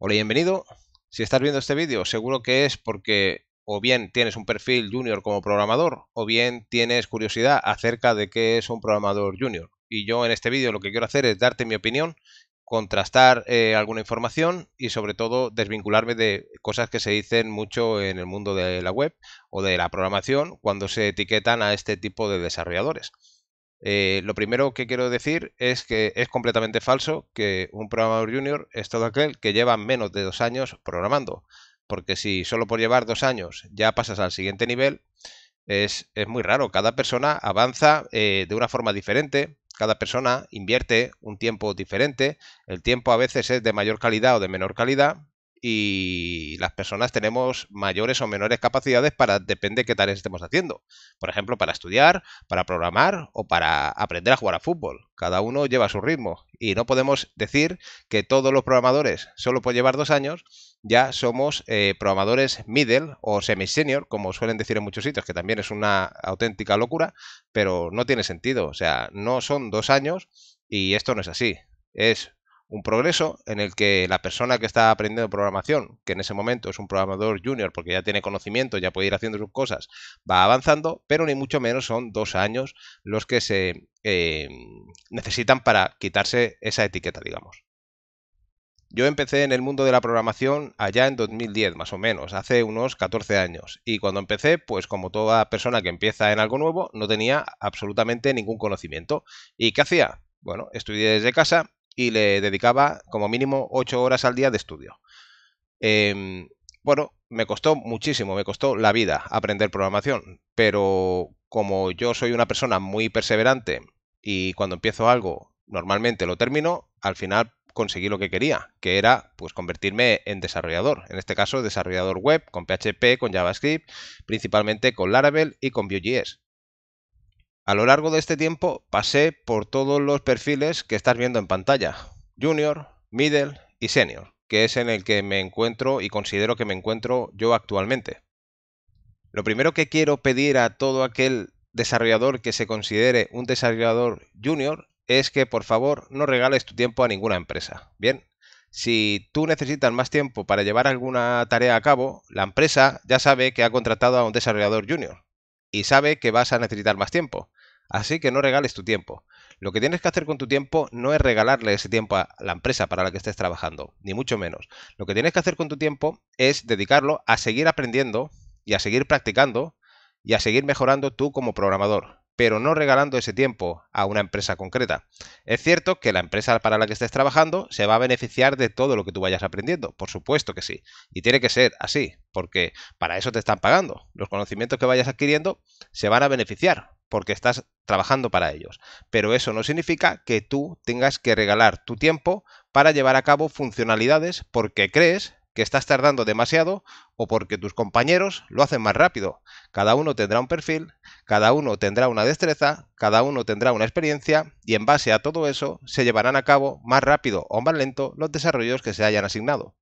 Hola y bienvenido. Si estás viendo este vídeo, seguro que es porque o bien tienes un perfil junior como programador o bien tienes curiosidad acerca de qué es un programador junior. Y yo en este vídeo lo que quiero hacer es darte mi opinión, contrastar eh, alguna información y sobre todo desvincularme de cosas que se dicen mucho en el mundo de la web o de la programación cuando se etiquetan a este tipo de desarrolladores. Eh, lo primero que quiero decir es que es completamente falso que un programador junior es todo aquel que lleva menos de dos años programando, porque si solo por llevar dos años ya pasas al siguiente nivel, es, muy raro. Cada persona avanza eh, de una forma diferente, cada persona invierte un tiempo diferente, el tiempo a veces es de mayor calidad o de menor calidad, y las personas tenemos mayores o menores capacidades para depende de qué tareas estemos haciendo. Por ejemplo, para estudiar, para programar o para aprender a jugar a fútbol. Cada uno lleva su ritmo y no podemos decir que todos los programadores, solo por llevar dos años, ya somos eh, programadores middle o semi-senior, como suelen decir en muchos sitios, que también es una auténtica locura, pero no tiene sentido. O sea, no son dos años y esto no es así. Es un progreso en el que la persona que está aprendiendo programación, que en ese momento es un programador junior porque ya tiene conocimiento, ya puede ir haciendo sus cosas, va avanzando, pero ni mucho menos son dos años los que se eh, necesitan para quitarse esa etiqueta, digamos. Yo empecé en el mundo de la programación allá en 2010, más o menos, hace unos 14 años. Y cuando empecé, pues como toda persona que empieza en algo nuevo, no tenía absolutamente ningún conocimiento. ¿Y qué hacía? Bueno, estudié desde casa, y le dedicaba como mínimo 8 horas al día de estudio. Em, bueno, me costó muchísimo, me costó la vida aprender programación, pero como yo soy una persona muy perseverante y cuando empiezo algo normalmente lo termino, al final conseguí lo que quería, que era pues convertirme en desarrollador, en este caso desarrollador web con PHP, con JavaScript, principalmente con Laravel y con Vue.js. A lo largo de este tiempo pasé por todos los perfiles que estás viendo en pantalla, junior, middle y senior, que es en el que me encuentro y considero que me encuentro yo actualmente. Lo primero que quiero pedir a todo aquel desarrollador que se considere un desarrollador junior es que por favor no regales tu tiempo a ninguna empresa. Bien, si tú necesitas más tiempo para llevar alguna tarea a cabo, la empresa ya sabe que ha contratado a un desarrollador junior y sabe que vas a necesitar más tiempo. Así que no regales tu tiempo. Lo que tienes que hacer con tu tiempo no es regalarle ese tiempo a la empresa para la que estés trabajando, ni mucho menos. Lo que tienes que hacer con tu tiempo es dedicarlo a seguir aprendiendo y a seguir practicando y a seguir mejorando tú como programador, pero no regalando ese tiempo a una empresa concreta. Es cierto que la empresa para la que estés trabajando se va a beneficiar de todo lo que tú vayas aprendiendo, por supuesto que sí, y tiene que ser así, porque para eso te están pagando. Los conocimientos que vayas adquiriendo se van a beneficiar, porque estás trabajando para ellos. Pero eso no significa que tú tengas que regalar tu tiempo para llevar a cabo funcionalidades porque crees que estás tardando demasiado o porque tus compañeros lo hacen más rápido. Cada uno tendrá un perfil, cada uno tendrá una destreza, cada uno tendrá una experiencia y en base a todo eso se llevarán a cabo más rápido o más lento los desarrollos que se hayan asignado.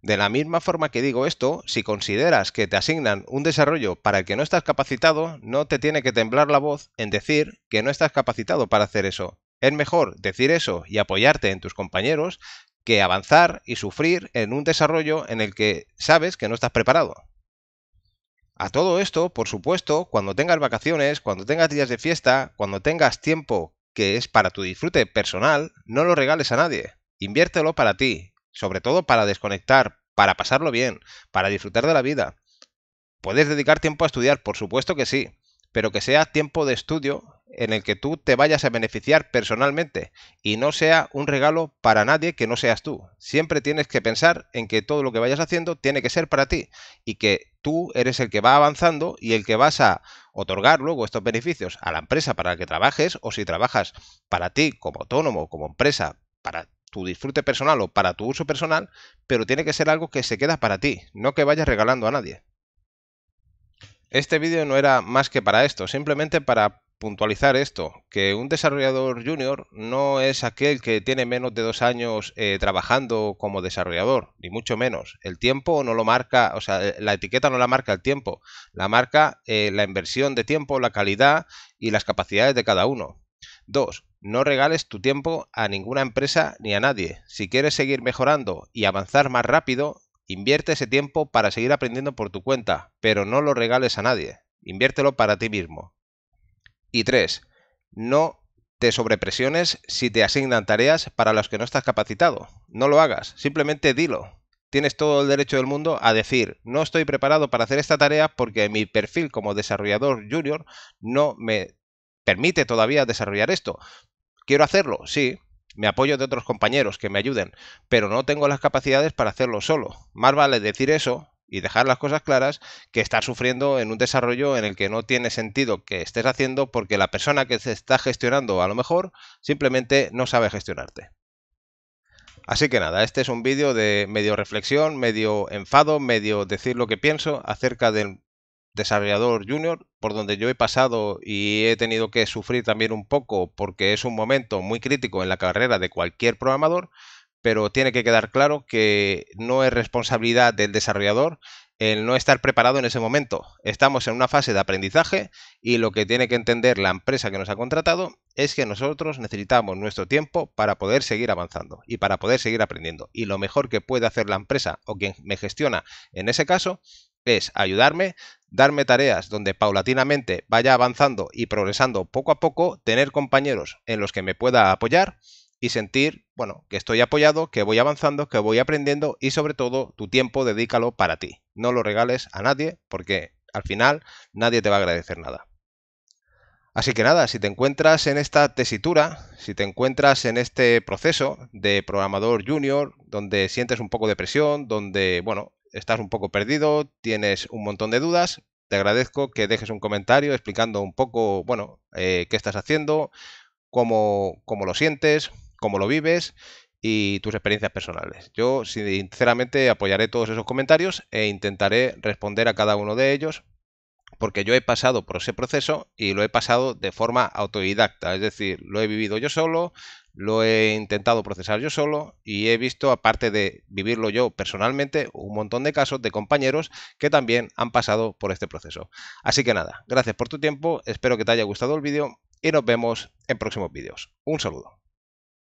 De la misma forma que digo esto, si consideras que te asignan un desarrollo para el que no estás capacitado, no te tiene que temblar la voz en decir que no estás capacitado para hacer eso. Es mejor decir eso y apoyarte en tus compañeros que avanzar y sufrir en un desarrollo en el que sabes que no estás preparado. A todo esto, por supuesto, cuando tengas vacaciones, cuando tengas días de fiesta, cuando tengas tiempo que es para tu disfrute personal, no lo regales a nadie. Inviértelo para ti, sobre todo para desconectar, para pasarlo bien, para disfrutar de la vida. Puedes dedicar tiempo a estudiar, por supuesto que sí, pero que sea tiempo de estudio en el que tú te vayas a beneficiar personalmente y no sea un regalo para nadie que no seas tú. Siempre tienes que pensar en que todo lo que vayas haciendo tiene que ser para ti y que tú eres el que va avanzando y el que vas a otorgar luego estos beneficios a la empresa para la que trabajes o si trabajas para ti como autónomo, como empresa, para disfrute personal o para tu uso personal, pero tiene que ser algo que se queda para ti, no que vayas regalando a nadie. Este vídeo no era más que para esto, simplemente para puntualizar esto, que un desarrollador junior no es aquel que tiene menos de dos años eh, trabajando como desarrollador, ni mucho menos. El tiempo no lo marca, o sea, eh, la etiqueta no la marca el tiempo, la marca eh, la inversión de tiempo, la calidad y las capacidades de cada uno. 2. No regales tu tiempo a ninguna empresa ni a nadie. Si quieres seguir mejorando y avanzar más rápido, invierte ese tiempo para seguir aprendiendo por tu cuenta, pero no lo regales a nadie. Inviértelo para ti mismo. Y 3. No te sobrepresiones si te asignan tareas para las que no estás capacitado. No lo hagas, simplemente dilo. Tienes todo el derecho del mundo a decir, no estoy preparado para hacer esta tarea porque mi perfil como desarrollador junior no me permite todavía desarrollar esto. ¿Quiero hacerlo? Sí. Me apoyo de otros compañeros que me ayuden, pero no tengo las capacidades para hacerlo solo. Más vale decir eso y dejar las cosas claras que estar sufriendo en un desarrollo en el que no tiene sentido que estés haciendo porque la persona que se está gestionando a lo mejor simplemente no sabe gestionarte. Así que nada, este es un vídeo de medio reflexión, medio enfado, medio decir lo que pienso acerca del desarrollador junior, por donde yo he pasado y he tenido que sufrir también un poco porque es un momento muy crítico en la carrera de cualquier programador, pero tiene que quedar claro que no es responsabilidad del desarrollador el no estar preparado en ese momento. Estamos en una fase de aprendizaje y lo que tiene que entender la empresa que nos ha contratado es que nosotros necesitamos nuestro tiempo para poder seguir avanzando y para poder seguir aprendiendo. Y lo mejor que puede hacer la empresa o quien me gestiona en ese caso es ayudarme, darme tareas donde paulatinamente vaya avanzando y progresando poco a poco, tener compañeros en los que me pueda apoyar y sentir, bueno, que estoy apoyado, que voy avanzando, que voy aprendiendo y sobre todo tu tiempo dedícalo para ti. No lo regales a nadie porque al final nadie te va a agradecer nada. Así que nada, si te encuentras en esta tesitura, si te encuentras en este proceso de programador junior, donde sientes un poco de presión, donde, bueno, estás un poco perdido, tienes un montón de dudas, te agradezco que dejes un comentario explicando un poco, bueno, eh, qué estás haciendo, cómo lo sientes, cómo lo vives y tus experiencias personales. Yo sinceramente apoyaré todos esos comentarios e intentaré responder a cada uno de ellos porque yo he pasado por ese proceso y lo he pasado de forma autodidacta, es decir, lo he vivido yo solo, lo he intentado procesar yo solo y he visto, aparte de vivirlo yo personalmente, un montón de casos de compañeros que también han pasado por este proceso. Así que nada, gracias por tu tiempo, espero que te haya gustado el vídeo y nos vemos en próximos vídeos. Un saludo.